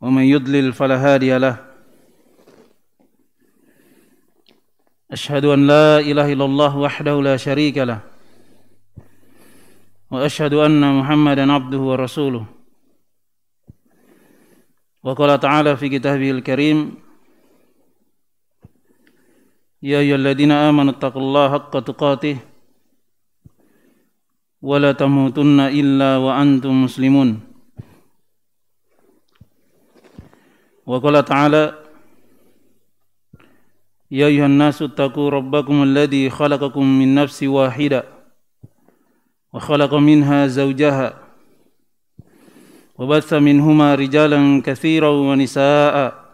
ومن يضلل فلا هادي له أشهد أن لا إله إلا الله وحده لا شريك له وأشهد أن محمدا عبده ورسوله وقال تعالى في كتابه الكريم يا أيها الذين آمنوا اتقوا الله حق تقاته ولا تموتن إلا وأنتم مسلمون وقال تعالى يا أيها الناس اتقوا ربكم الذي خلقكم من نفس واحدة وخلق منها زوجها وبث منهما رجالا كثيرا ونساء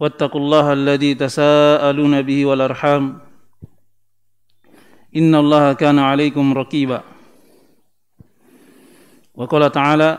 واتقوا الله الذي تساءلون به والأرحام إن الله كان عليكم رقيبا وقال تعالى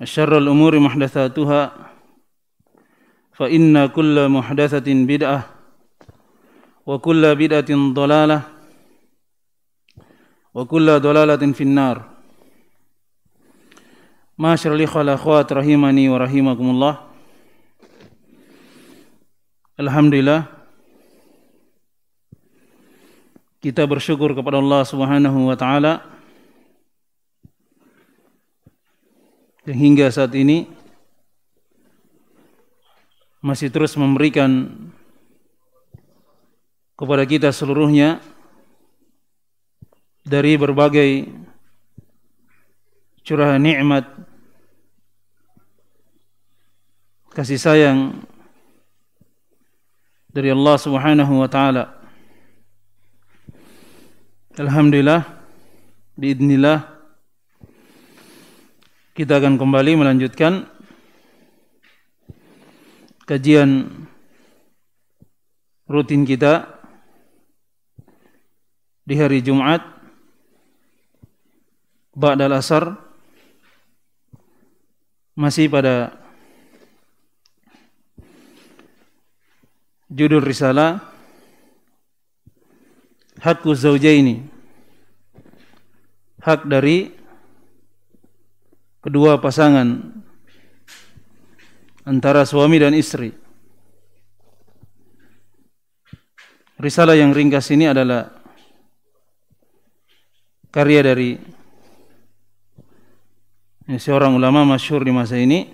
وشر الأمور محدثاتها فإن كل محدثة بدعة وكل بدعة ضلالة وكل ضلالة في النار معاشر الإخوة الأخوات رحمني ورحمكم الله الحمد لله kita bersyukur kepada Allah Subhanahu wa taala yang hingga saat ini masih terus memberikan kepada kita seluruhnya dari berbagai curahan nikmat kasih sayang dari Allah Subhanahu wa taala. Alhamdulillah biidznillah kita akan kembali melanjutkan kajian rutin kita di hari Jumat ba'dal asar masih pada judul risalah Hakku Zawjaini hak dari kedua pasangan antara suami dan istri. Risalah yang ringkas ini adalah karya dari eh, seorang ulama masyhur di masa ini,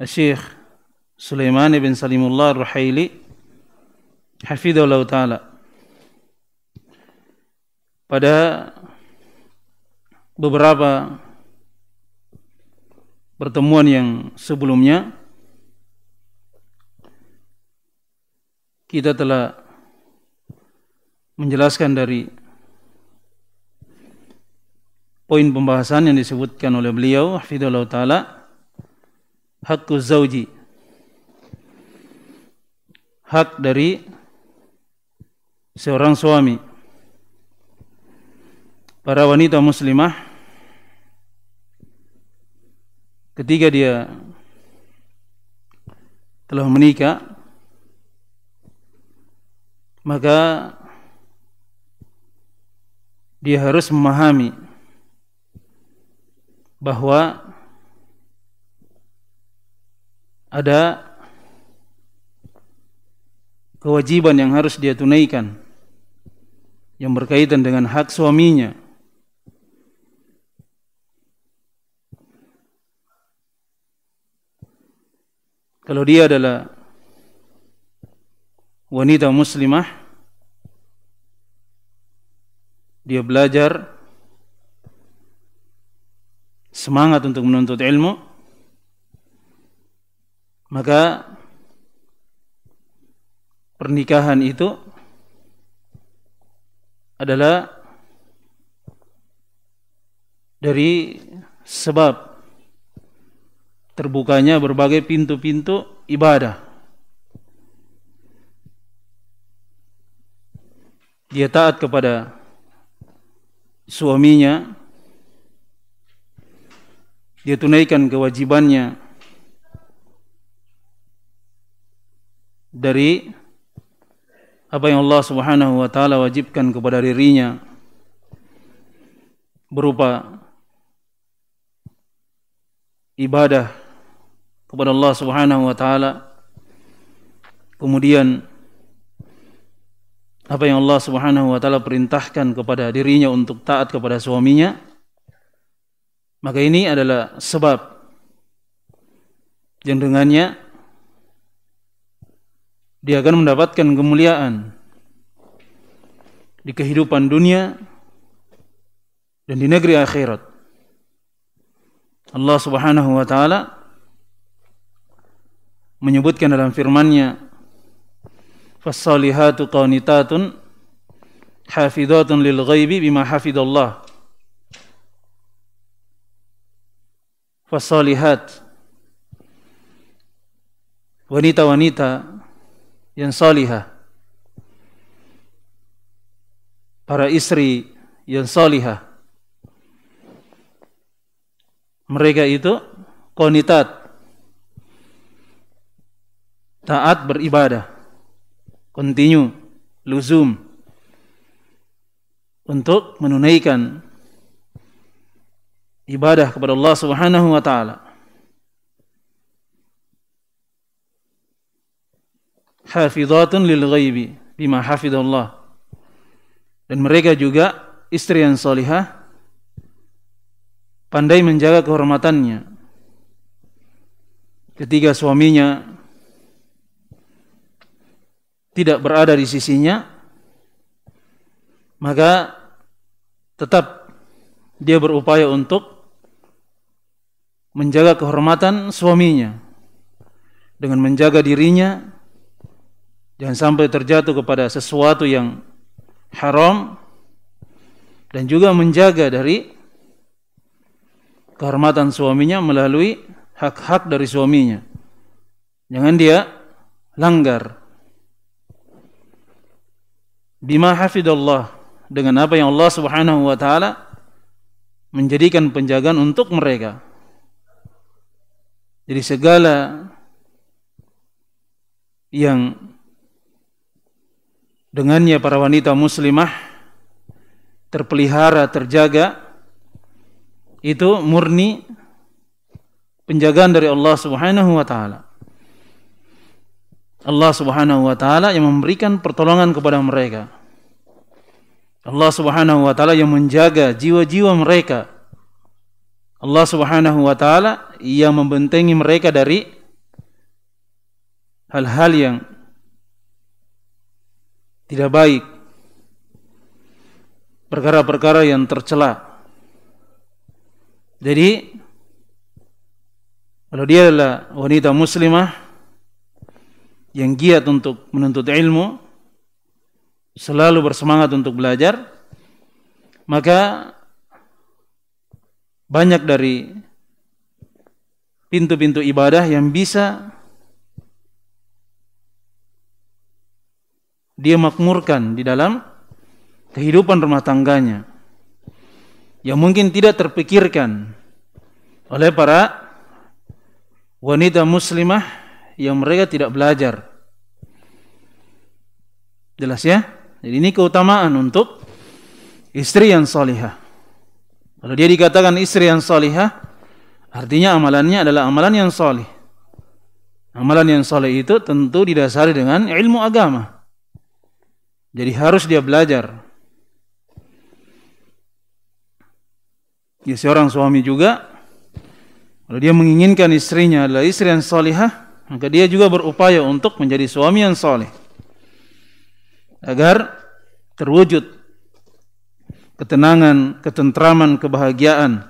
Syekh Sulaiman bin Salimullah Ruhaili Hafidhullah Ta'ala Pada beberapa pertemuan yang sebelumnya kita telah menjelaskan dari poin pembahasan yang disebutkan oleh beliau hafizallahu taala hakku zauji hak dari seorang suami para wanita muslimah ketika dia telah menikah maka dia harus memahami bahwa ada kewajiban yang harus dia tunaikan yang berkaitan dengan hak suaminya kalau dia adalah wanita muslimah dia belajar semangat untuk menuntut ilmu maka pernikahan itu adalah dari sebab terbukanya berbagai pintu-pintu ibadah. Dia taat kepada suaminya. Dia tunaikan kewajibannya dari apa yang Allah Subhanahu wa taala wajibkan kepada dirinya berupa ibadah kepada Allah Subhanahu wa taala. Kemudian apa yang Allah Subhanahu wa taala perintahkan kepada dirinya untuk taat kepada suaminya. Maka ini adalah sebab yang dengannya dia akan mendapatkan kemuliaan di kehidupan dunia dan di negeri akhirat. Allah Subhanahu wa taala menyebutkan dalam firman-Nya Fasalihatu qanitatun hafidhatun lil ghaibi bima hafidallah. Fasalihat wanita-wanita yang salihah para istri yang salihah mereka itu qanitat taat beribadah continue luzum untuk menunaikan ibadah kepada Allah Subhanahu wa taala hafizatun lil ghaibi bima hafizallah dan mereka juga istri yang salihah pandai menjaga kehormatannya ketika suaminya tidak berada di sisinya maka tetap dia berupaya untuk menjaga kehormatan suaminya dengan menjaga dirinya jangan sampai terjatuh kepada sesuatu yang haram dan juga menjaga dari kehormatan suaminya melalui hak-hak dari suaminya jangan dia langgar bima hafidallah dengan apa yang Allah Subhanahu wa taala menjadikan penjagaan untuk mereka. Jadi segala yang dengannya para wanita muslimah terpelihara, terjaga itu murni penjagaan dari Allah Subhanahu wa taala. Allah Subhanahu wa taala yang memberikan pertolongan kepada mereka. Allah Subhanahu wa taala yang menjaga jiwa-jiwa mereka. Allah Subhanahu wa taala yang membentengi mereka dari hal-hal yang tidak baik. Perkara-perkara yang tercela. Jadi kalau dia adalah wanita muslimah yang giat untuk menuntut ilmu, selalu bersemangat untuk belajar, maka banyak dari pintu-pintu ibadah yang bisa dia makmurkan di dalam kehidupan rumah tangganya yang mungkin tidak terpikirkan oleh para wanita muslimah yang mereka tidak belajar. Jelas ya? Jadi ini keutamaan untuk istri yang salihah. Kalau dia dikatakan istri yang salihah, artinya amalannya adalah amalan yang salih. Amalan yang salih itu tentu didasari dengan ilmu agama. Jadi harus dia belajar. Ya seorang suami juga kalau dia menginginkan istrinya adalah istri yang salihah, maka dia juga berupaya untuk menjadi suami yang soleh. Agar terwujud ketenangan, ketentraman, kebahagiaan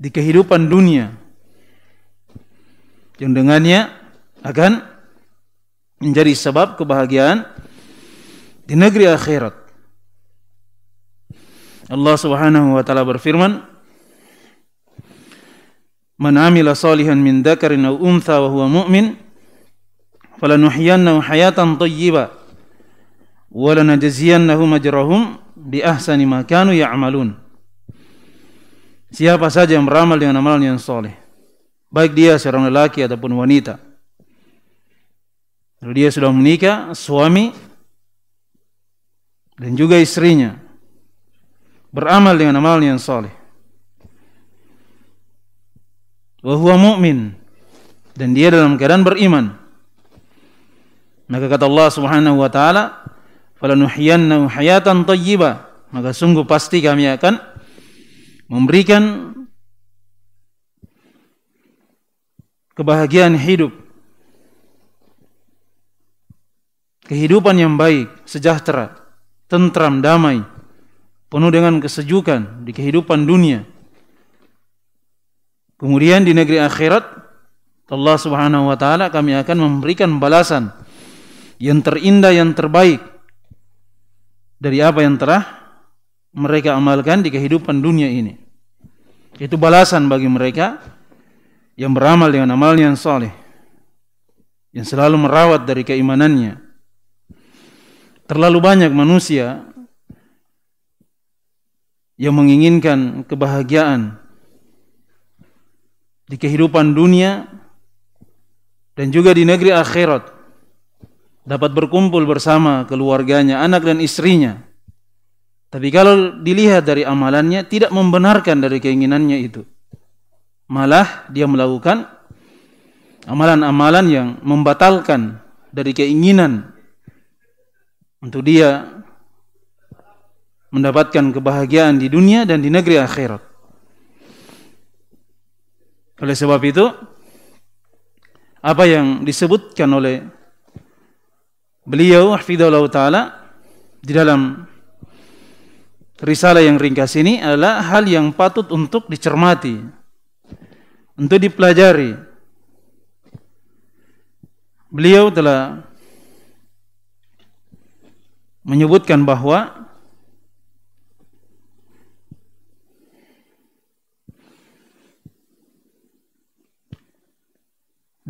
di kehidupan dunia yang dengannya akan menjadi sebab kebahagiaan di negeri akhirat. Allah Subhanahu wa taala berfirman, man amila salihan min dakarin aw untha wa huwa mu'min falanuhyiyannahu hayatan thayyibah wa lanajziyannahum ajrahum bi ahsani ma kanu ya'malun Siapa saja yang beramal dengan amalan yang soleh Baik dia seorang lelaki ataupun wanita Lalu dia sudah menikah, suami Dan juga istrinya Beramal dengan amalan yang soleh wa huwa mu'min dan dia dalam keadaan beriman maka kata Allah Subhanahu wa taala falanuhyiyannahu hayatan thayyibah maka sungguh pasti kami akan memberikan kebahagiaan hidup kehidupan yang baik, sejahtera, tentram, damai, penuh dengan kesejukan di kehidupan dunia Kemudian di negeri akhirat Allah Subhanahu wa taala kami akan memberikan balasan yang terindah yang terbaik dari apa yang telah mereka amalkan di kehidupan dunia ini. Itu balasan bagi mereka yang beramal dengan amal yang soleh, yang selalu merawat dari keimanannya. Terlalu banyak manusia yang menginginkan kebahagiaan di kehidupan dunia dan juga di negeri akhirat dapat berkumpul bersama keluarganya, anak dan istrinya. Tapi kalau dilihat dari amalannya tidak membenarkan dari keinginannya itu. Malah dia melakukan amalan-amalan yang membatalkan dari keinginan untuk dia mendapatkan kebahagiaan di dunia dan di negeri akhirat. Oleh sebab itu, apa yang disebutkan oleh beliau Hafidhullah Ta'ala di dalam risalah yang ringkas ini adalah hal yang patut untuk dicermati, untuk dipelajari. Beliau telah menyebutkan bahwa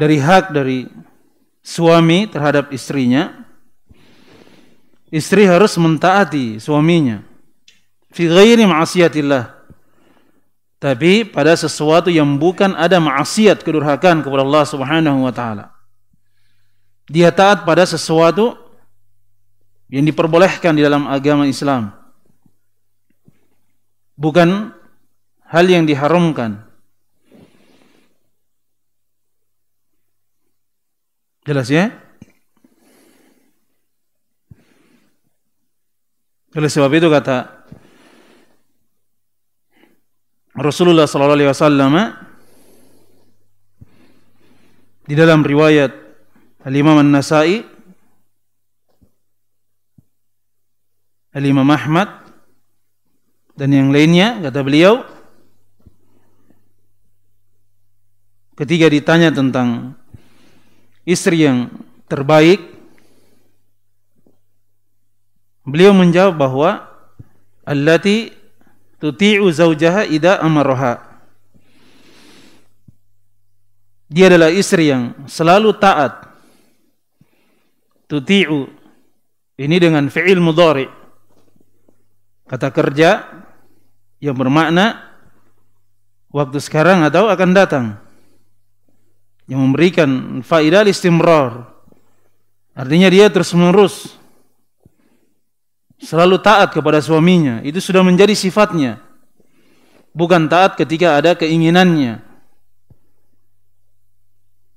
dari hak dari suami terhadap istrinya istri harus mentaati suaminya fi ghairi ma'siyatillah tapi pada sesuatu yang bukan ada maksiat kedurhakan kepada Allah Subhanahu wa taala dia taat pada sesuatu yang diperbolehkan di dalam agama Islam bukan hal yang diharamkan Jelas ya? Oleh sebab itu kata Rasulullah sallallahu alaihi wasallam di dalam riwayat Al-Imam An-Nasa'i Al-Imam Ahmad dan yang lainnya kata beliau ketika ditanya tentang istri yang terbaik? Beliau menjawab bahawa allati tuti'u zawjaha idza amaraha. Dia adalah istri yang selalu taat. Tuti'u ini dengan fi'il mudhari. Kata kerja yang bermakna waktu sekarang atau akan datang. yang memberikan faidah istimrar. Artinya dia terus-menerus selalu taat kepada suaminya. Itu sudah menjadi sifatnya. Bukan taat ketika ada keinginannya.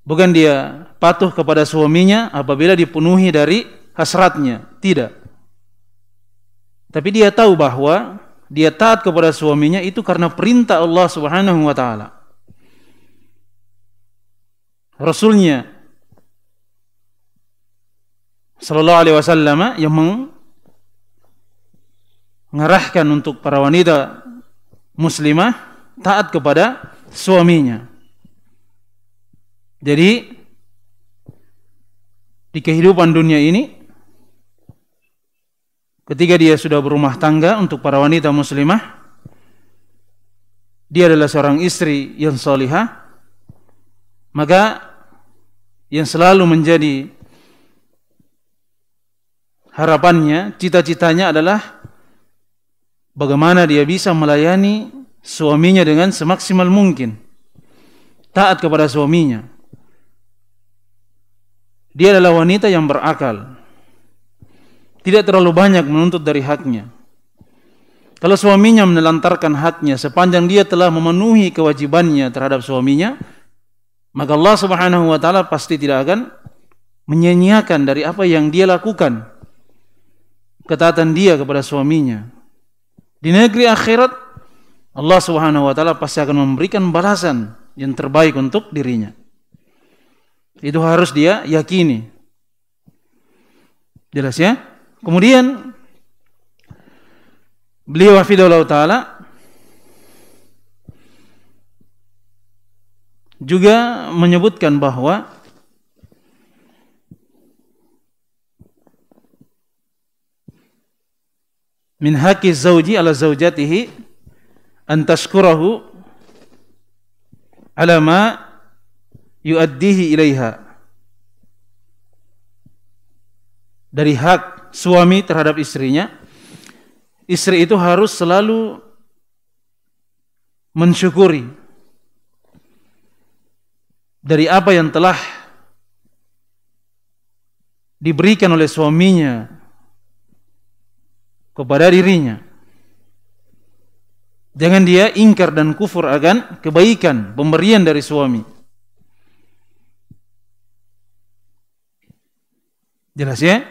Bukan dia patuh kepada suaminya apabila dipenuhi dari hasratnya. Tidak. Tapi dia tahu bahwa dia taat kepada suaminya itu karena perintah Allah Subhanahu wa taala. Rasulnya Sallallahu Alaihi Wasallam yang mengarahkan untuk para wanita muslimah taat kepada suaminya. Jadi di kehidupan dunia ini ketika dia sudah berumah tangga untuk para wanita muslimah dia adalah seorang istri yang salihah maka yang selalu menjadi harapannya, cita-citanya adalah bagaimana dia bisa melayani suaminya dengan semaksimal mungkin. Taat kepada suaminya. Dia adalah wanita yang berakal. Tidak terlalu banyak menuntut dari haknya. Kalau suaminya menelantarkan haknya sepanjang dia telah memenuhi kewajibannya terhadap suaminya, maka Allah Subhanahu wa taala pasti tidak akan menyanyiakan dari apa yang dia lakukan ketaatan dia kepada suaminya. Di negeri akhirat Allah Subhanahu wa taala pasti akan memberikan balasan yang terbaik untuk dirinya. Itu harus dia yakini. Jelas ya? Kemudian beliau wafidullah taala juga menyebutkan bahwa min haqqi zauji ala zaujatihi an tashkurahu ala ma yuaddihi ilaiha dari hak suami terhadap istrinya istri itu harus selalu mensyukuri dari apa yang telah diberikan oleh suaminya kepada dirinya. Jangan dia ingkar dan kufur akan kebaikan pemberian dari suami. Jelas ya?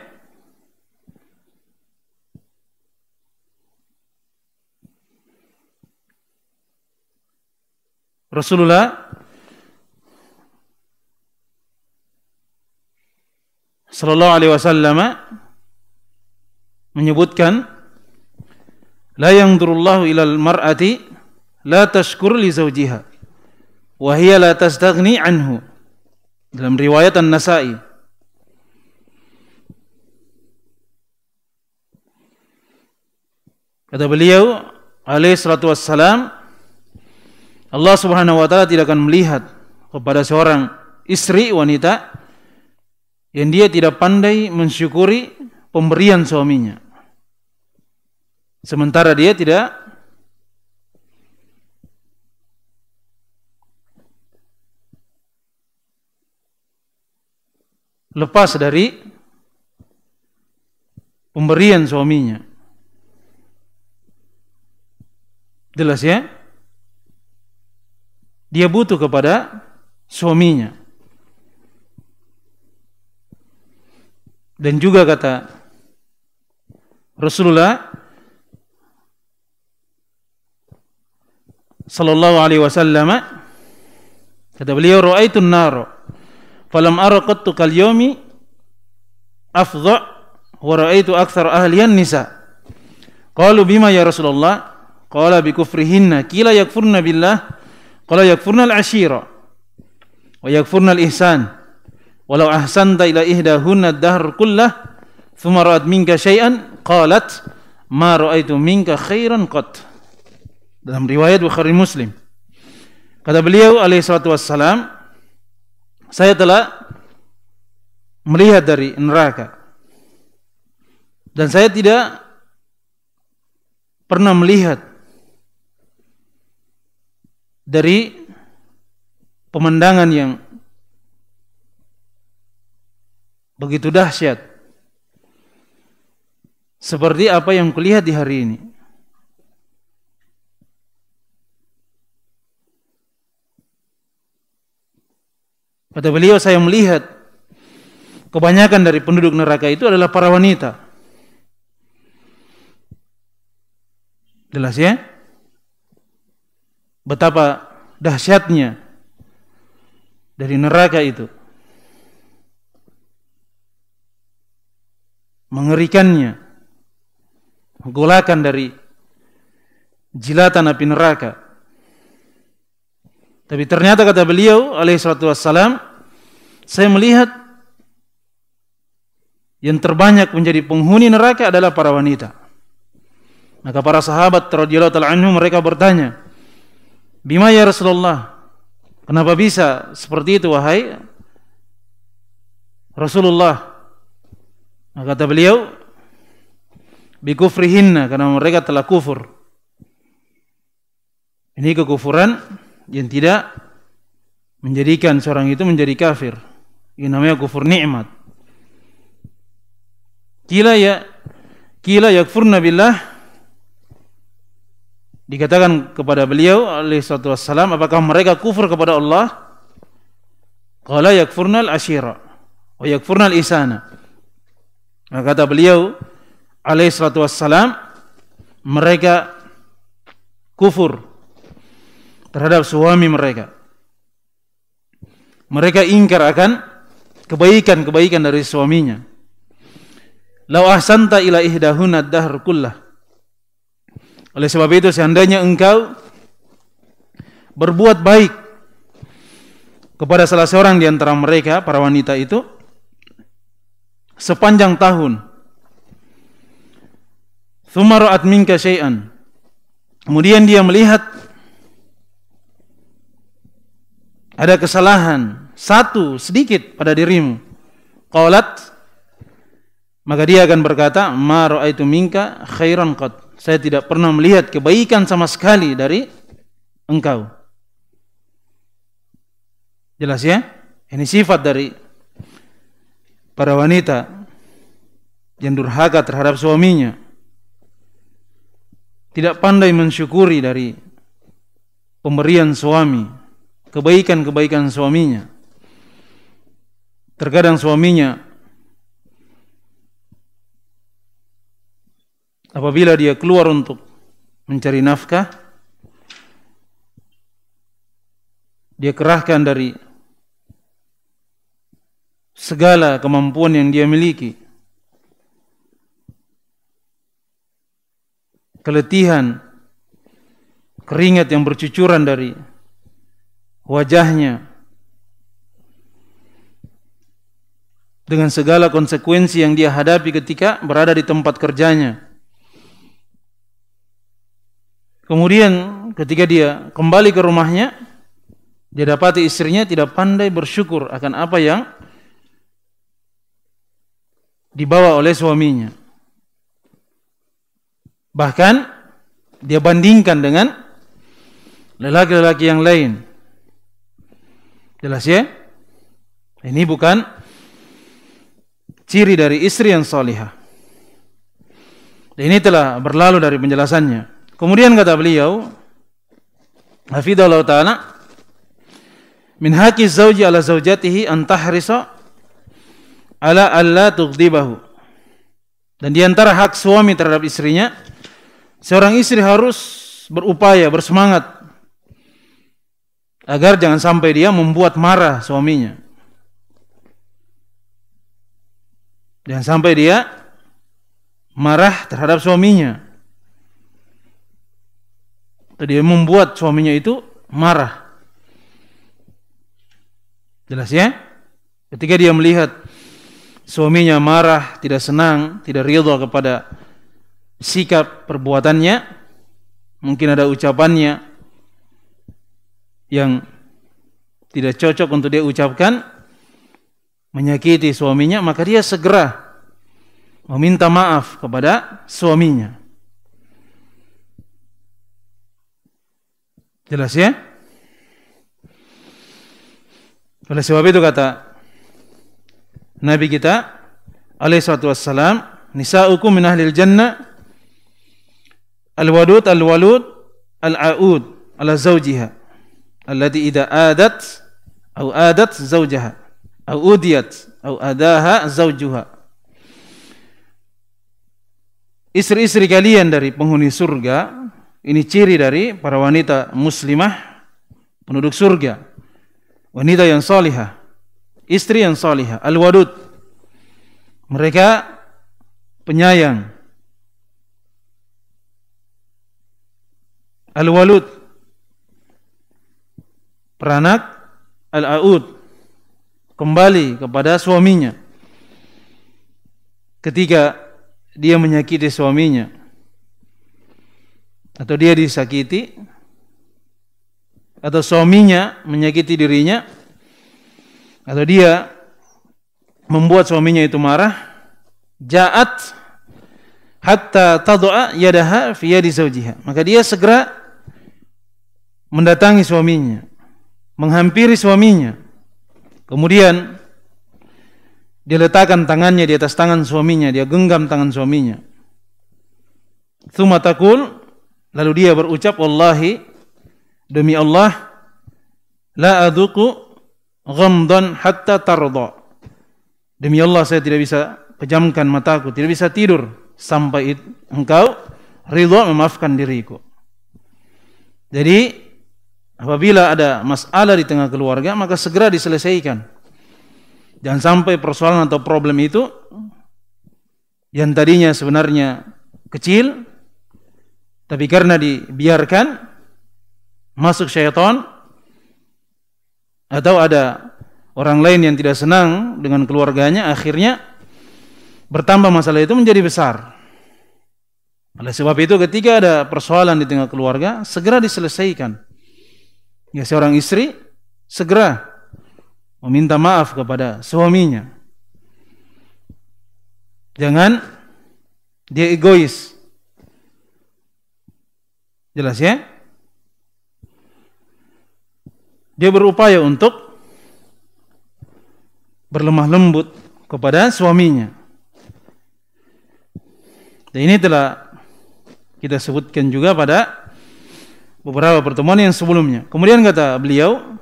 Rasulullah sallallahu alaihi wasallam menyebutkan la yanzurullahu ilal mar'ati la tashkur li zawjiha wa hiya la tastaghni anhu dalam riwayat An-Nasa'i kata beliau alaihi salatu wassalam Allah Subhanahu wa taala tidak akan melihat kepada seorang istri wanita yang dia tidak pandai mensyukuri pemberian suaminya. Sementara dia tidak lepas dari pemberian suaminya. Jelas ya? Dia butuh kepada suaminya. Dan juga kata Rasulullah sallallahu alaihi wasallam kata beliau an nar falam ara qattu kal yawmi afdha wa ra'aitu ahli an nisa qalu bima ya rasulullah qala bi kufrihinna kila yakfurna billah qala yakfurna al ashira wa yakfurna al ihsan walau ahsanta ila ihdahunna dahr kullah thumma ra'at minka syai'an qalat ma ra'aitu minka khairan qat dalam riwayat Bukhari Muslim kata beliau alaihi salatu wassalam saya telah melihat dari neraka dan saya tidak pernah melihat dari pemandangan yang begitu dahsyat seperti apa yang kulihat di hari ini Kata beliau saya melihat kebanyakan dari penduduk neraka itu adalah para wanita. Jelas ya? Betapa dahsyatnya dari neraka itu. mengerikannya golakan dari jilatan api neraka tapi ternyata kata beliau alaihi salatu wassalam saya melihat yang terbanyak menjadi penghuni neraka adalah para wanita maka para sahabat radhiyallahu taala anhu mereka bertanya, "Bima ya Rasulullah? Kenapa bisa seperti itu wahai Rasulullah?" Nah, kata beliau, bikufrihinna karena mereka telah kufur. Ini kekufuran yang tidak menjadikan seorang itu menjadi kafir. Ini namanya kufur nikmat. Kila ya kila yakfur billah dikatakan kepada beliau alaihi salatu wassalam apakah mereka kufur kepada Allah? Qala yakfurnal ashira wa yakfurnal isana. Maka nah, kata beliau alaihi salatu wassalam mereka kufur terhadap suami mereka. Mereka ingkar akan kebaikan-kebaikan dari suaminya. Lau ahsanta ila ihdahuna dahr kullah. Oleh sebab itu seandainya engkau berbuat baik kepada salah seorang di antara mereka para wanita itu sepanjang tahun. Sumaro ra'at minka Kemudian dia melihat ada kesalahan satu sedikit pada dirimu. kaulat, maka dia akan berkata, maro itu minka khairon kot, Saya tidak pernah melihat kebaikan sama sekali dari engkau. Jelas ya? Ini sifat dari para wanita yang durhaka terhadap suaminya tidak pandai mensyukuri dari pemberian suami, kebaikan-kebaikan suaminya. Terkadang suaminya apabila dia keluar untuk mencari nafkah dia kerahkan dari segala kemampuan yang dia miliki. Keletihan, keringat yang bercucuran dari wajahnya dengan segala konsekuensi yang dia hadapi ketika berada di tempat kerjanya. Kemudian ketika dia kembali ke rumahnya, dia dapati istrinya tidak pandai bersyukur akan apa yang dibawa oleh suaminya. Bahkan dia bandingkan dengan lelaki-lelaki yang lain. Jelas ya? Ini bukan ciri dari istri yang solihah. Ini telah berlalu dari penjelasannya. Kemudian kata beliau, Hafidhullah Ta'ala, Min haki zawji ala zawjatihi antahrisa ala alla tughdibahu. Dan di antara hak suami terhadap istrinya, seorang istri harus berupaya, bersemangat agar jangan sampai dia membuat marah suaminya. Jangan sampai dia marah terhadap suaminya. Atau membuat suaminya itu marah. Jelas ya? Ketika dia melihat suaminya marah, tidak senang, tidak ridho kepada sikap perbuatannya, mungkin ada ucapannya yang tidak cocok untuk dia ucapkan, menyakiti suaminya, maka dia segera meminta maaf kepada suaminya. Jelas ya? Oleh sebab itu kata Nabi kita salatu wassalam nisa'ukum min ahlil jannah al-wadud al-walud al-aud ala zawjiha alladhi idha adat au adat zawjaha au udiyat au adaha zawjuha istri-istri kalian dari penghuni surga ini ciri dari para wanita muslimah penduduk surga wanita yang salihah istri yang salihah, al-wadud. Mereka penyayang. Al-walud. Peranak al-aud kembali kepada suaminya. Ketika dia menyakiti suaminya atau dia disakiti atau suaminya menyakiti dirinya atau dia membuat suaminya itu marah, jaat hatta tadu'a yadaha fi yadi zawjiha. Maka dia segera mendatangi suaminya, menghampiri suaminya. Kemudian dia letakkan tangannya di atas tangan suaminya, dia genggam tangan suaminya. Tsumma lalu dia berucap wallahi demi Allah la aduku ghamdan hatta tarda. Demi Allah saya tidak bisa pejamkan mataku, tidak bisa tidur sampai engkau ridha memaafkan diriku. Jadi apabila ada masalah di tengah keluarga maka segera diselesaikan. Jangan sampai persoalan atau problem itu yang tadinya sebenarnya kecil tapi karena dibiarkan masuk syaitan atau ada orang lain yang tidak senang dengan keluarganya akhirnya bertambah masalah itu menjadi besar oleh sebab itu ketika ada persoalan di tengah keluarga segera diselesaikan ya seorang istri segera meminta maaf kepada suaminya jangan dia egois jelas ya dia berupaya untuk berlemah lembut kepada suaminya. Dan ini telah kita sebutkan juga pada beberapa pertemuan yang sebelumnya. Kemudian kata beliau,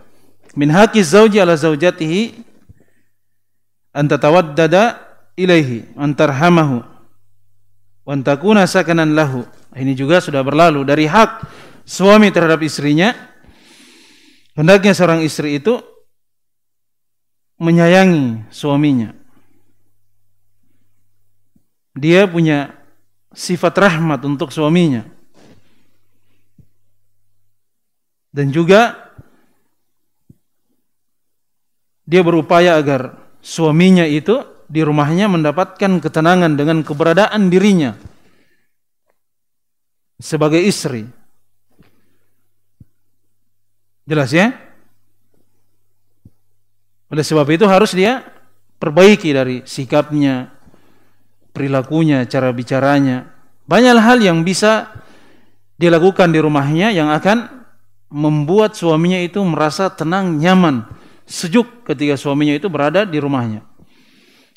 min haqqi zauji ala zaujatihi an tatawaddada ilaihi, antarhamahu wa takuna sakanan lahu. Ini juga sudah berlalu dari hak suami terhadap istrinya Hendaknya seorang istri itu menyayangi suaminya. Dia punya sifat rahmat untuk suaminya. Dan juga dia berupaya agar suaminya itu di rumahnya mendapatkan ketenangan dengan keberadaan dirinya sebagai istri. Jelas ya? Oleh sebab itu harus dia perbaiki dari sikapnya, perilakunya, cara bicaranya. Banyak hal yang bisa dilakukan di rumahnya yang akan membuat suaminya itu merasa tenang, nyaman, sejuk ketika suaminya itu berada di rumahnya.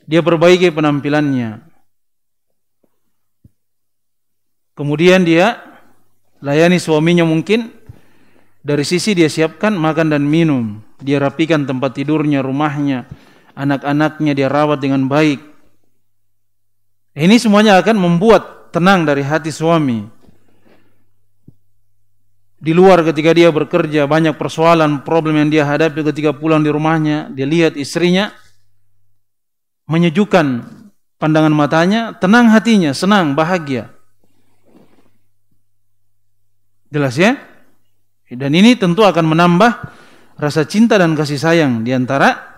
Dia perbaiki penampilannya. Kemudian dia layani suaminya mungkin dari sisi dia siapkan makan dan minum, dia rapikan tempat tidurnya, rumahnya, anak-anaknya dia rawat dengan baik. Ini semuanya akan membuat tenang dari hati suami. Di luar ketika dia bekerja banyak persoalan, problem yang dia hadapi ketika pulang di rumahnya, dia lihat istrinya menyejukkan pandangan matanya, tenang hatinya, senang, bahagia. Jelas ya? Dan ini tentu akan menambah rasa cinta dan kasih sayang di antara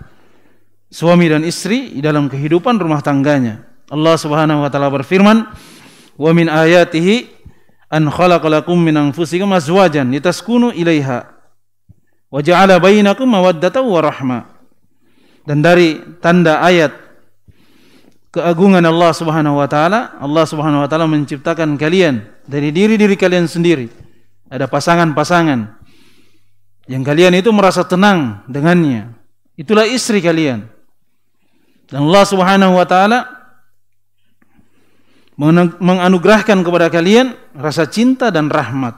suami dan istri dalam kehidupan rumah tangganya. Allah Subhanahu wa taala berfirman, "Wa min ayatihi an khalaqalakum min anfusikum azwajan litaskunu ilaiha wa ja'ala bainakum mawaddatan wa rahma." Dan dari tanda ayat keagungan Allah Subhanahu wa taala, Allah Subhanahu wa taala menciptakan kalian dari diri-diri kalian sendiri ada pasangan-pasangan yang kalian itu merasa tenang dengannya. Itulah istri kalian. Dan Allah Subhanahu wa taala menganugerahkan kepada kalian rasa cinta dan rahmat.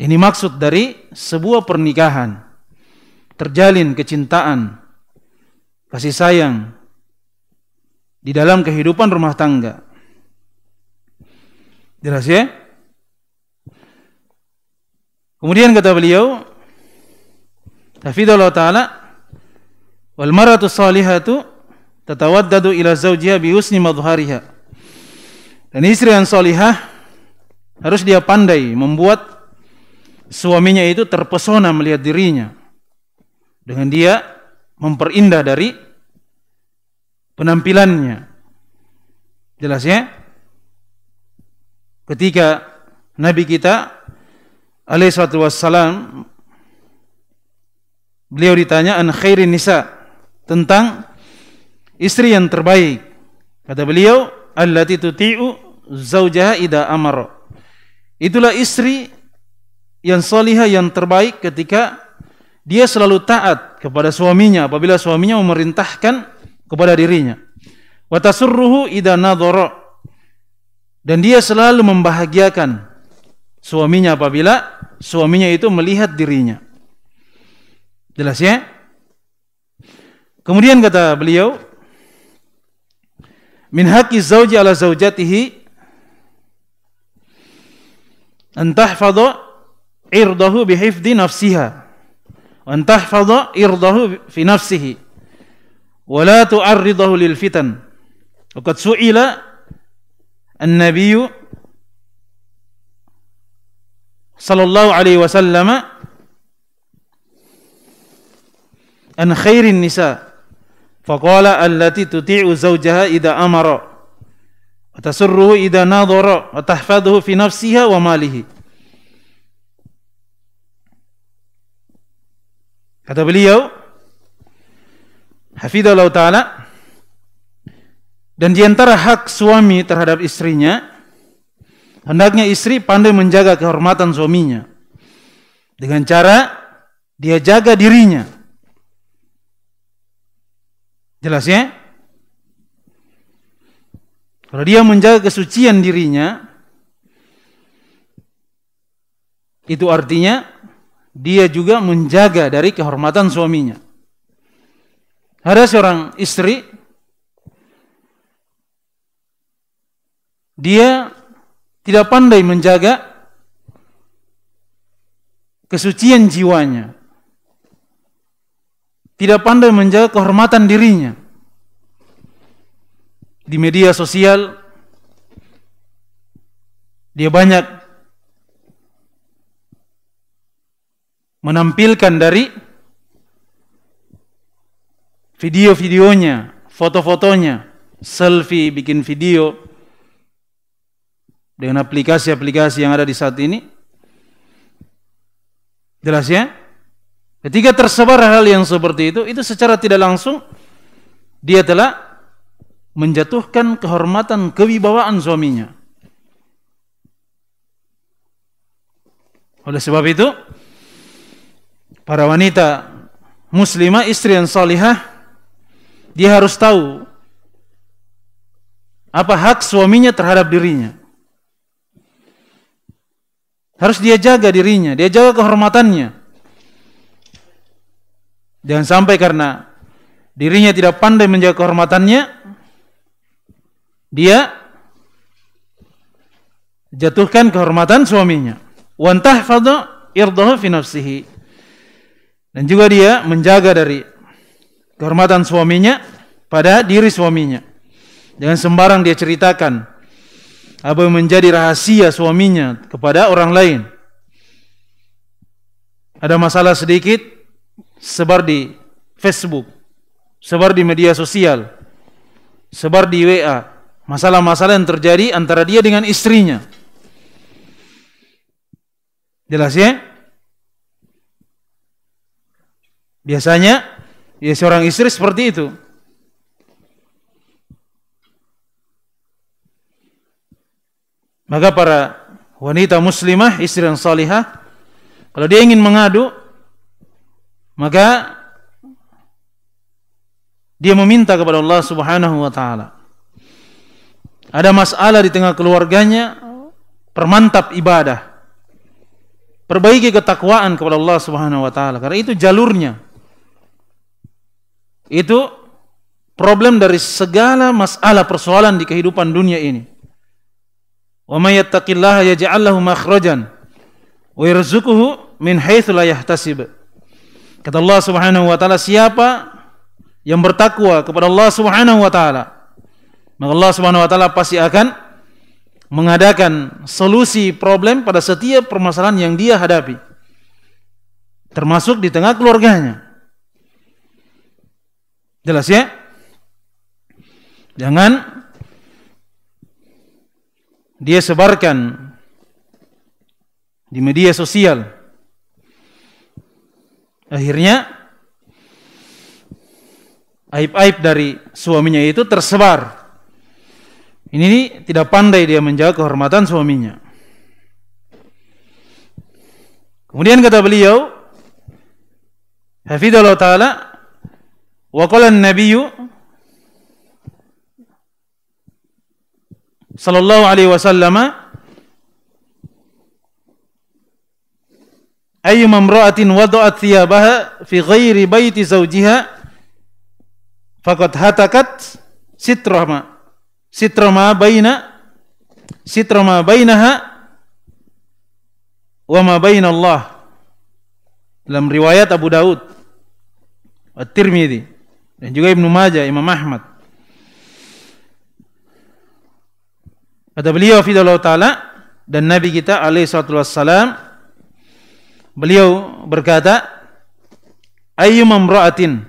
Ini maksud dari sebuah pernikahan. Terjalin kecintaan, kasih sayang di dalam kehidupan rumah tangga. Jelas ya? Kemudian kata beliau, Hafidhullah Ta'ala, wal maratu salihatu tatawaddadu ila zawjiha bi husni Dan istri yang salihah harus dia pandai membuat suaminya itu terpesona melihat dirinya. Dengan dia memperindah dari penampilannya. Jelas ya? Ketika Nabi kita alaihi salatu wassalam beliau ditanya an khairin nisa tentang istri yang terbaik. Kata beliau, allati tuti'u zaujaha ida amara. Itulah istri yang salihah yang terbaik ketika dia selalu taat kepada suaminya apabila suaminya memerintahkan kepada dirinya. Wa tasurruhu ida nadhara. Dan dia selalu membahagiakan suaminya apabila suaminya itu melihat dirinya. Jelas ya? Kemudian kata beliau, min haqqi zauji ala zaujatihi an tahfadha irdahu bihifdi nafsiha wa an tahfadha irdahu fi nafsihi wa la tu'arridahu lil fitan. Waqad su'ila an-nabiyyu sallallahu alaihi wasallam an khairin nisa faqala allati tuti'u zawjaha idza amara wa tasurruhu idza nadhara wa tahfaduhu fi nafsiha wa malihi kata beliau hafidhullah taala dan di hak suami terhadap istrinya Hendaknya istri pandai menjaga kehormatan suaminya. Dengan cara dia jaga dirinya. Jelas ya? Kalau dia menjaga kesucian dirinya, itu artinya dia juga menjaga dari kehormatan suaminya. Ada seorang istri, dia tidak pandai menjaga kesucian jiwanya. Tidak pandai menjaga kehormatan dirinya. Di media sosial dia banyak menampilkan dari video-videonya, foto-fotonya, selfie, bikin video, dengan aplikasi-aplikasi yang ada di saat ini. Jelas ya? Ketika tersebar hal yang seperti itu, itu secara tidak langsung dia telah menjatuhkan kehormatan kewibawaan suaminya. Oleh sebab itu, para wanita muslimah istri yang salihah dia harus tahu apa hak suaminya terhadap dirinya. Harus dia jaga dirinya, dia jaga kehormatannya. Jangan sampai karena dirinya tidak pandai menjaga kehormatannya, dia jatuhkan kehormatan suaminya. Wantah fadu irdahu fi nafsihi. Dan juga dia menjaga dari kehormatan suaminya pada diri suaminya. Jangan sembarang dia ceritakan apa yang menjadi rahasia suaminya kepada orang lain. Ada masalah sedikit sebar di Facebook, sebar di media sosial, sebar di WA. Masalah-masalah yang terjadi antara dia dengan istrinya. Jelas ya? Biasanya ya seorang istri seperti itu. Maka para wanita muslimah, istri yang salihah, kalau dia ingin mengadu, maka dia meminta kepada Allah Subhanahu wa taala. Ada masalah di tengah keluarganya, permantap ibadah. Perbaiki ketakwaan kepada Allah Subhanahu wa taala karena itu jalurnya. Itu problem dari segala masalah persoalan di kehidupan dunia ini. Wa may yattaqillaha yaj'al lahu makhrajan wa yarzuquhu min haitsu la yahtasib. Kata Allah Subhanahu wa taala, siapa yang bertakwa kepada Allah Subhanahu wa taala, maka Allah Subhanahu wa taala pasti akan mengadakan solusi problem pada setiap permasalahan yang dia hadapi. Termasuk di tengah keluarganya. Jelas ya? Jangan dia sebarkan di media sosial. Akhirnya aib-aib dari suaminya itu tersebar. Ini tidak pandai dia menjaga kehormatan suaminya. Kemudian kata beliau, Hafidhullah Ta'ala, wa qala an sallallahu alaihi wasallam ayyu mamra'atin wada'at thiyabaha fi ghairi baiti zawjiha faqad hatakat sitrama sitrama baina sitrama bainaha wa ma baina Allah dalam riwayat Abu Daud At-Tirmidzi dan juga Ibnu Majah Imam Ahmad Kata beliau Fidallah Ta'ala dan Nabi kita alaih salatu wassalam beliau berkata ayu mamra'atin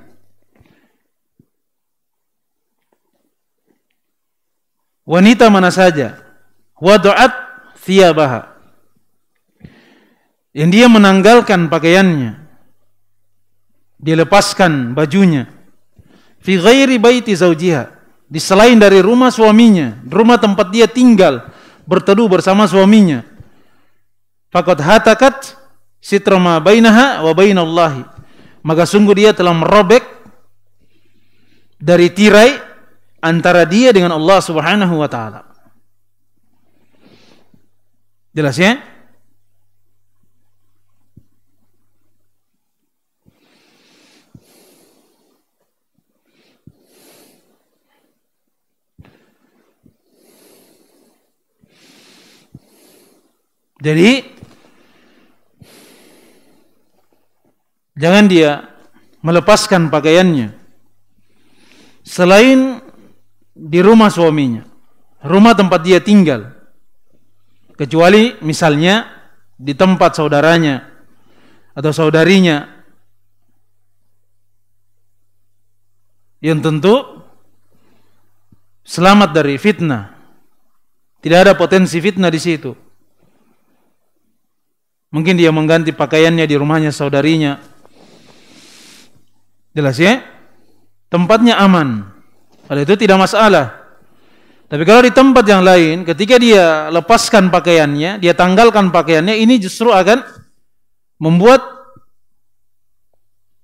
wanita mana saja wada'at thiyabaha yang dia menanggalkan pakaiannya dilepaskan bajunya fi ghairi baiti zaujiha di selain dari rumah suaminya, rumah tempat dia tinggal, berteduh bersama suaminya. Fakat hatakat sitrama bainaha wa bainallahi. Maka sungguh dia telah merobek dari tirai antara dia dengan Allah Subhanahu wa taala. Jelas ya? Jadi jangan dia melepaskan pakaiannya selain di rumah suaminya, rumah tempat dia tinggal. Kecuali misalnya di tempat saudaranya atau saudarinya yang tentu selamat dari fitnah. Tidak ada potensi fitnah di situ. Mungkin dia mengganti pakaiannya di rumahnya saudarinya. Jelas ya? Tempatnya aman. Kalau itu tidak masalah. Tapi kalau di tempat yang lain, ketika dia lepaskan pakaiannya, dia tanggalkan pakaiannya, ini justru akan membuat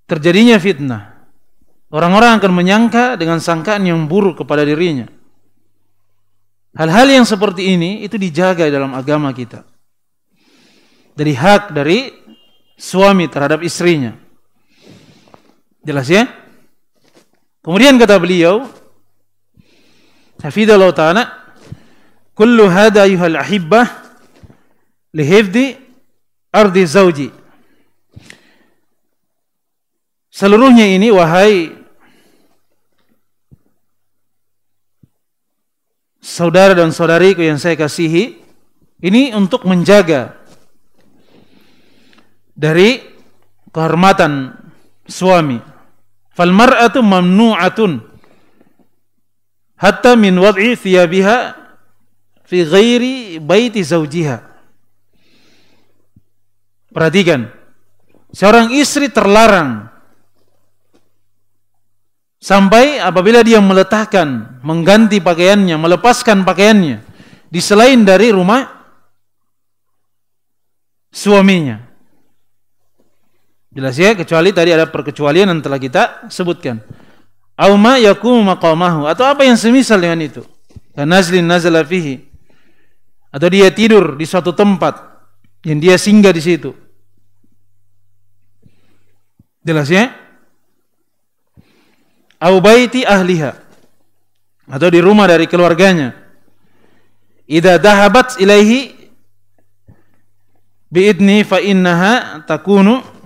terjadinya fitnah. Orang-orang akan menyangka dengan sangkaan yang buruk kepada dirinya. Hal-hal yang seperti ini itu dijaga dalam agama kita dari hak dari suami terhadap istrinya. Jelas ya? Kemudian kata beliau, Hafidhullah Ta'ala, Kullu hada yuhal ahibbah lihifdi ardi zauji." Seluruhnya ini, wahai saudara dan saudariku yang saya kasihi, ini untuk menjaga dari kehormatan suami. Fal mar'atu mamnu'atun hatta min wad'i thiyabiha fi ghairi baiti zaujiha. Perhatikan, seorang istri terlarang sampai apabila dia meletakkan, mengganti pakaiannya, melepaskan pakaiannya di selain dari rumah suaminya. Jelas ya, kecuali tadi ada perkecualian yang telah kita sebutkan. Auma yakumu maqamahu atau apa yang semisal dengan itu. Kanazlin nazala fihi. Atau dia tidur di suatu tempat yang dia singgah di situ. Jelas ya? Au baiti ahliha. Atau di rumah dari keluarganya. Idza dahabat ilaihi idni fa innaha takunu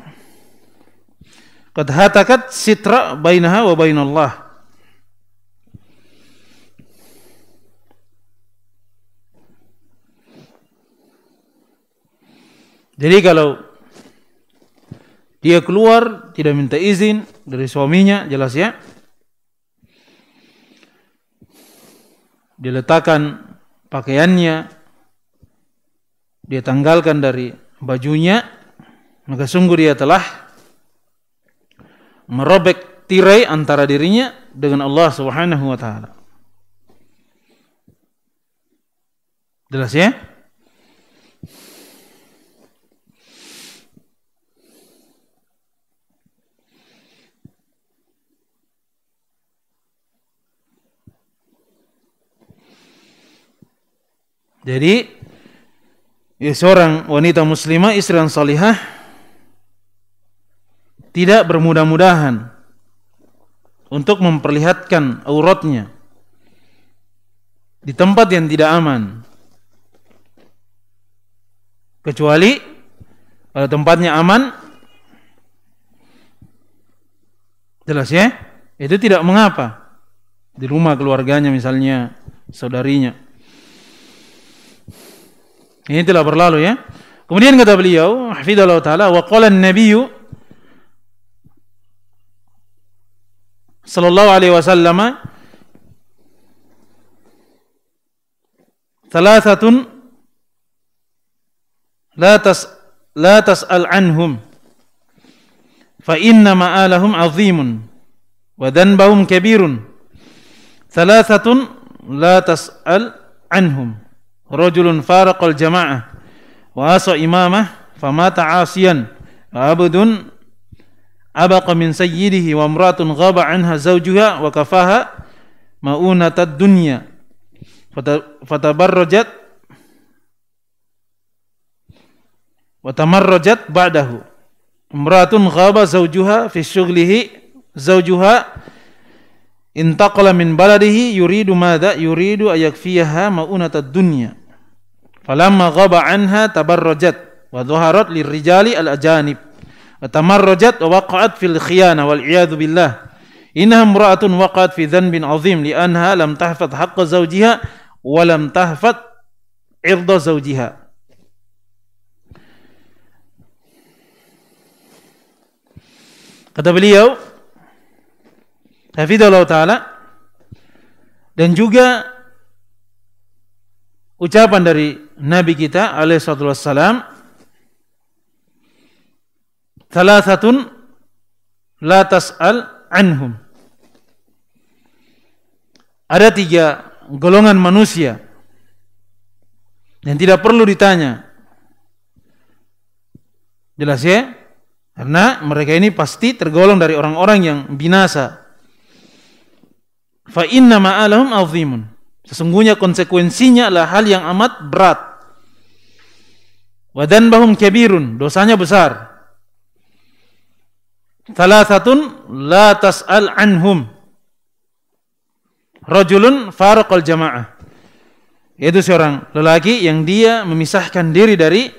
Qad hatakat sitra bainaha wa bainallah. Jadi kalau dia keluar tidak minta izin dari suaminya jelas ya. Diletakkan pakaiannya dia tanggalkan dari bajunya maka sungguh dia telah merobek tirai antara dirinya dengan Allah Subhanahu wa taala. Jelas ya? Jadi ya seorang wanita muslimah istri yang salihah tidak bermudah-mudahan untuk memperlihatkan auratnya di tempat yang tidak aman kecuali kalau tempatnya aman jelas ya itu tidak mengapa di rumah keluarganya misalnya saudarinya ini telah berlalu ya kemudian kata beliau hafidhullah taala wa qala an صلى الله عليه وسلم ثلاثة لا تس لا تسأل عنهم فإن مآلهم عظيم وذنبهم كبير ثلاثة لا تسأل عنهم رجل فارق الجماعة وعصى إمامه فمات عاصيا وعبد abaqa min sayyidihi wa imra'atun ghaba anha zaujuha wa kafaha maunatad dunya fatabarrajat wa tamarrajat ba'dahu imra'atun ghaba zaujuha fi syughlihi zaujuha intaqala min baladihi yuridu madha yuridu ayakfiyaha maunatad dunya falamma ghaba anha tabarrajat wa dhaharat rijali al-ajanib تمرجت ووقعت في الخيانة والعياذ بالله إنها امرأة وقعت في ذنب عظيم لأنها لم تحفظ حق زوجها ولم تحفظ عرض زوجها Kata beliau Hafidhullah Ta'ala Dan juga Ucapan dari Nabi kita Alayhi thalathatun la tas'al anhum. Ada tiga golongan manusia yang tidak perlu ditanya. Jelas ya? Karena mereka ini pasti tergolong dari orang-orang yang binasa. Fa inna ma'alahum azimun. Sesungguhnya konsekuensinya adalah hal yang amat berat. Wadan bahum kabirun, dosanya besar. Thalathatun la tas'al anhum. Rajulun faraqal jamaah. Yaitu seorang lelaki yang dia memisahkan diri dari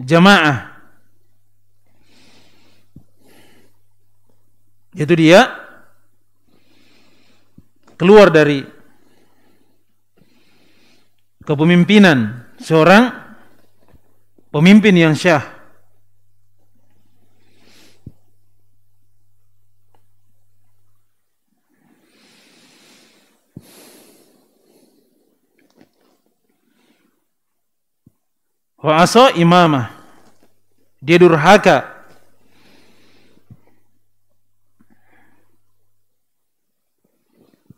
jamaah. Yaitu dia keluar dari kepemimpinan seorang pemimpin yang syah wa asa imamah dia durhaka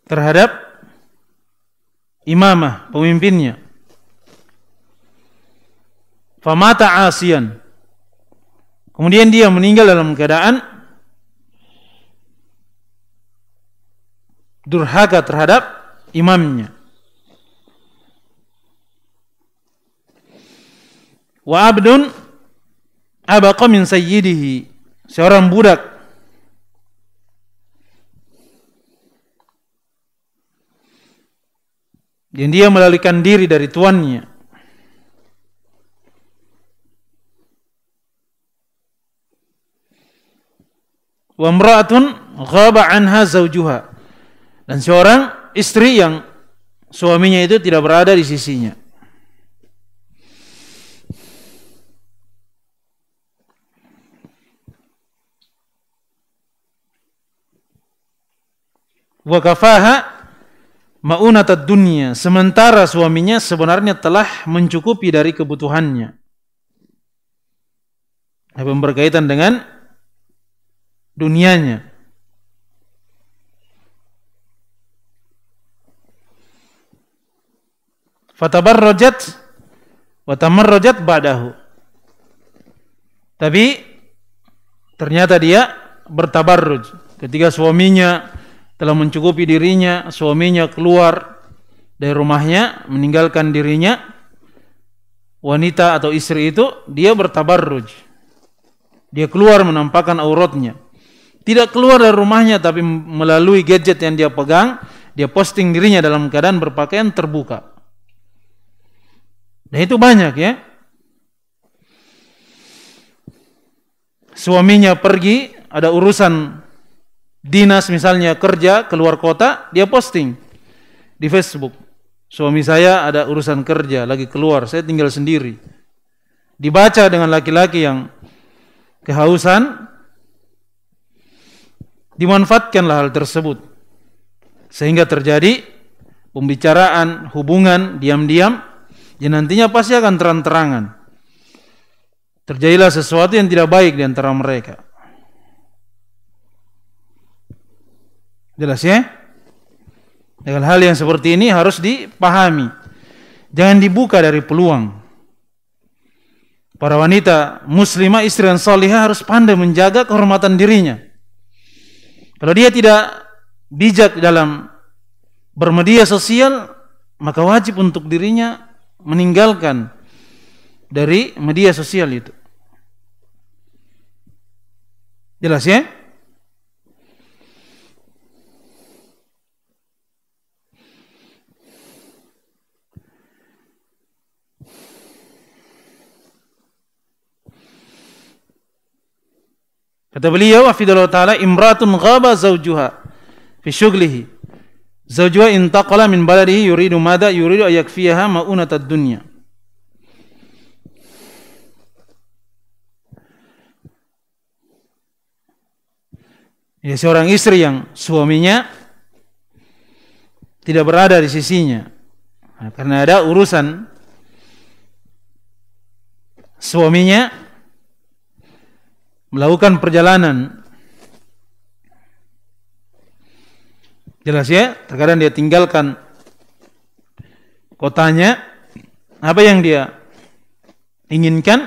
terhadap imamah pemimpinnya famata asian kemudian dia meninggal dalam keadaan durhaka terhadap imamnya Wa abdun abaqa min sayyidihi. Seorang budak dan dia melarikan diri dari tuannya. Wa mra'atun ghaba anha zawjuha. Dan seorang istri yang suaminya itu tidak berada di sisinya. wa kafaha maunatad dunia, sementara suaminya sebenarnya telah mencukupi dari kebutuhannya apa berkaitan dengan dunianya fatabarrajat wa tamarrajat ba'dahu tapi ternyata dia bertabarruj ketika suaminya telah mencukupi dirinya, suaminya keluar dari rumahnya, meninggalkan dirinya, wanita atau istri itu, dia bertabarruj. Dia keluar menampakkan auratnya. Tidak keluar dari rumahnya tapi melalui gadget yang dia pegang, dia posting dirinya dalam keadaan berpakaian terbuka. Dan itu banyak ya. Suaminya pergi, ada urusan dinas misalnya kerja keluar kota, dia posting di Facebook. Suami saya ada urusan kerja, lagi keluar, saya tinggal sendiri. Dibaca dengan laki-laki yang kehausan, dimanfaatkanlah hal tersebut. Sehingga terjadi pembicaraan, hubungan, diam-diam, yang nantinya pasti akan terang-terangan. Terjadilah sesuatu yang tidak baik di antara mereka. Jelas ya? Dengan hal yang seperti ini harus dipahami. Jangan dibuka dari peluang. Para wanita muslimah istri yang salihah harus pandai menjaga kehormatan dirinya. Kalau dia tidak bijak dalam bermedia sosial, maka wajib untuk dirinya meninggalkan dari media sosial itu. Jelas ya? Kata beliau, "Afidallahu taala imratun ghaba zawjuha fi syuglihi. Zawjuha intaqala min baladihi yuridu mada, yuridu ayakfiyaha ma'unatad dunya." Ya, seorang istri yang suaminya tidak berada di sisinya nah, karena ada urusan suaminya melakukan perjalanan jelas ya terkadang dia tinggalkan kotanya apa yang dia inginkan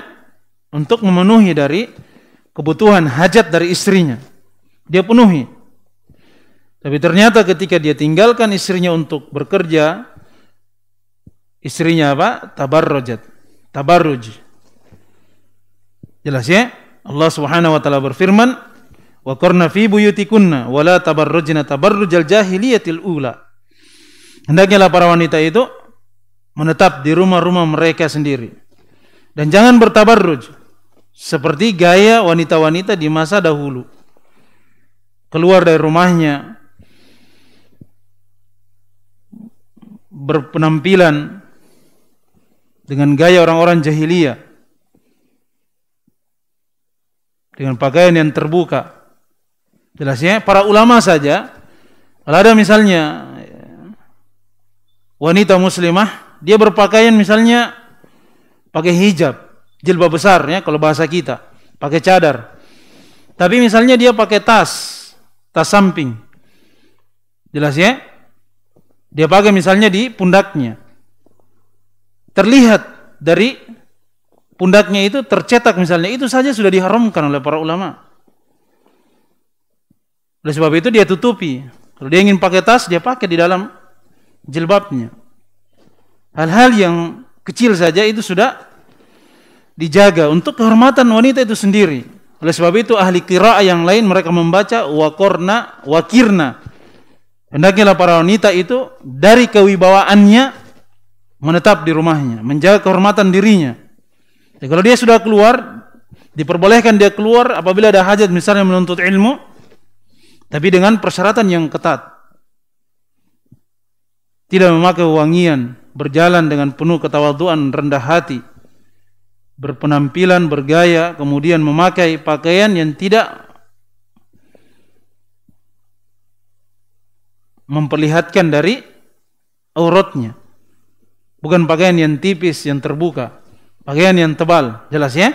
untuk memenuhi dari kebutuhan hajat dari istrinya dia penuhi tapi ternyata ketika dia tinggalkan istrinya untuk bekerja istrinya apa tabarrujat tabarruj jelas ya Allah Subhanahu wa taala berfirman, "Wa qurna fi buyutikunna wa la tabarrujna tabarrujal jahiliyatil ula." Hendaknya para wanita itu menetap di rumah-rumah mereka sendiri. Dan jangan bertabarruj seperti gaya wanita-wanita di masa dahulu. Keluar dari rumahnya berpenampilan dengan gaya orang-orang jahiliyah dengan pakaian yang terbuka. Jelasnya para ulama saja, kalau ada misalnya wanita muslimah, dia berpakaian misalnya pakai hijab, jilbab besar ya kalau bahasa kita, pakai cadar. Tapi misalnya dia pakai tas, tas samping. Jelas ya? Dia pakai misalnya di pundaknya. Terlihat dari pundaknya itu tercetak misalnya, itu saja sudah diharamkan oleh para ulama. Oleh sebab itu dia tutupi. Kalau dia ingin pakai tas, dia pakai di dalam jilbabnya. Hal-hal yang kecil saja itu sudah dijaga untuk kehormatan wanita itu sendiri. Oleh sebab itu ahli kiraah yang lain mereka membaca wakorna wakirna. Hendaknya para wanita itu dari kewibawaannya menetap di rumahnya, menjaga kehormatan dirinya. Dan ya, kalau dia sudah keluar, diperbolehkan dia keluar apabila ada hajat misalnya menuntut ilmu, tapi dengan persyaratan yang ketat. Tidak memakai wangian, berjalan dengan penuh ketawaduan, rendah hati, berpenampilan, bergaya, kemudian memakai pakaian yang tidak memperlihatkan dari auratnya. Bukan pakaian yang tipis, yang terbuka bagian yang tebal, jelas ya?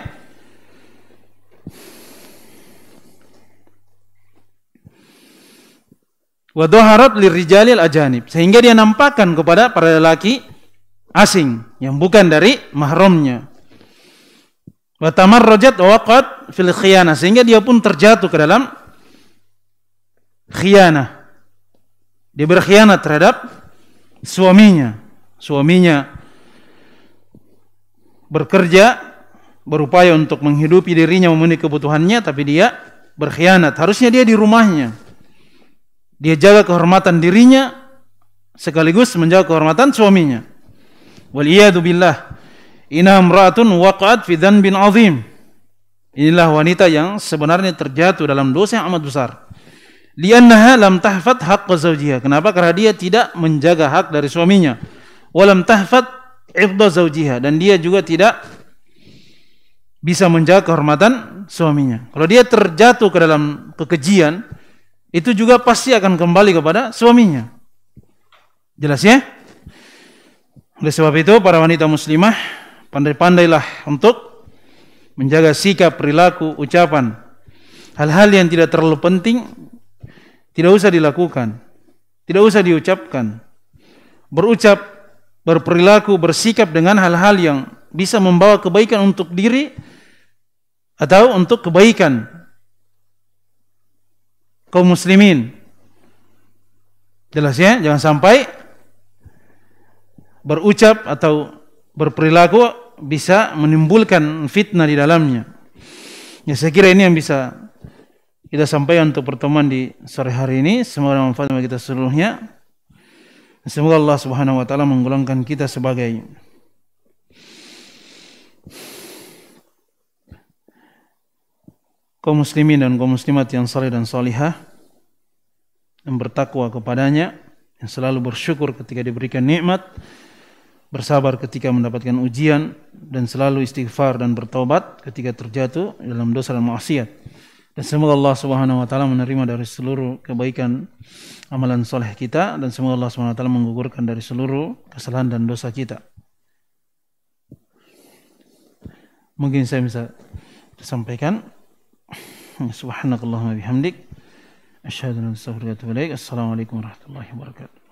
Wadoharat lirijalil ajanib. Sehingga dia nampakkan kepada para lelaki asing yang bukan dari mahramnya. Watamar rojat waqat fil khiyana. Sehingga dia pun terjatuh ke dalam khiyana. Dia berkhianat terhadap suaminya. Suaminya bekerja berupaya untuk menghidupi dirinya memenuhi kebutuhannya tapi dia berkhianat harusnya dia di rumahnya dia jaga kehormatan dirinya sekaligus menjaga kehormatan suaminya waliyadu billah inna imra'atun waqa'at fi dhanbin azim inilah wanita yang sebenarnya terjatuh dalam dosa yang amat besar li'annaha lam tahfat haqq zawjiha kenapa karena dia tidak menjaga hak dari suaminya walam tahfat irda zaujiha dan dia juga tidak bisa menjaga kehormatan suaminya. Kalau dia terjatuh ke dalam kekejian, itu juga pasti akan kembali kepada suaminya. Jelas ya? Oleh sebab itu para wanita muslimah pandai-pandailah untuk menjaga sikap, perilaku, ucapan. Hal-hal yang tidak terlalu penting tidak usah dilakukan. Tidak usah diucapkan. Berucap berperilaku, bersikap dengan hal-hal yang bisa membawa kebaikan untuk diri atau untuk kebaikan kaum muslimin. Jelas ya, jangan sampai berucap atau berperilaku bisa menimbulkan fitnah di dalamnya. Ya saya kira ini yang bisa kita sampaikan untuk pertemuan di sore hari ini. Semoga bermanfaat bagi kita seluruhnya. Semoga Allah Subhanahu wa taala menggolongkan kita sebagai kaum muslimin dan kaum muslimat yang saleh dan salihah yang bertakwa kepadanya yang selalu bersyukur ketika diberikan nikmat bersabar ketika mendapatkan ujian dan selalu istighfar dan bertobat ketika terjatuh dalam dosa dan maksiat dan semoga Allah Subhanahu wa taala menerima dari seluruh kebaikan amalan soleh kita dan semoga Allah Subhanahu wa taala menggugurkan dari seluruh kesalahan dan dosa kita. Mungkin saya bisa sampaikan. Subhanakallahumma bihamdik. Asyhadu an la ilaha illa anta Assalamualaikum warahmatullahi wabarakatuh.